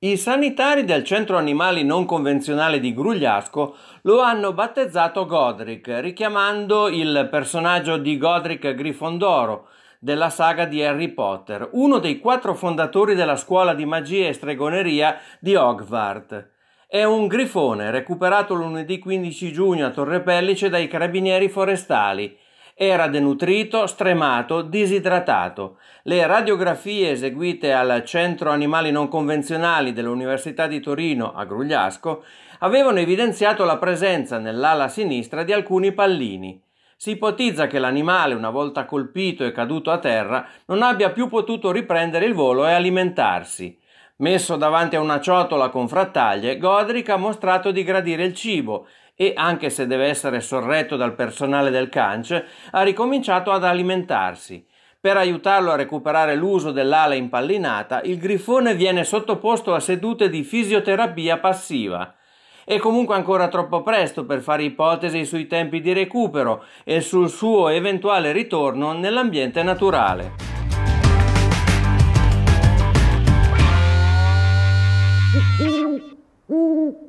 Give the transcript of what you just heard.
I sanitari del centro animali non convenzionale di Grugliasco lo hanno battezzato Godric, richiamando il personaggio di Godric Grifondoro della saga di Harry Potter, uno dei quattro fondatori della scuola di magia e stregoneria di Hogwarts. È un grifone recuperato lunedì 15 giugno a Torre Pellice dai carabinieri forestali era denutrito, stremato, disidratato. Le radiografie eseguite al Centro Animali Non Convenzionali dell'Università di Torino a Grugliasco avevano evidenziato la presenza nell'ala sinistra di alcuni pallini. Si ipotizza che l'animale, una volta colpito e caduto a terra, non abbia più potuto riprendere il volo e alimentarsi. Messo davanti a una ciotola con frattaglie, Godric ha mostrato di gradire il cibo e, anche se deve essere sorretto dal personale del Canch, ha ricominciato ad alimentarsi. Per aiutarlo a recuperare l'uso dell'ala impallinata, il grifone viene sottoposto a sedute di fisioterapia passiva. È comunque ancora troppo presto per fare ipotesi sui tempi di recupero e sul suo eventuale ritorno nell'ambiente naturale. Uh, uh, uh.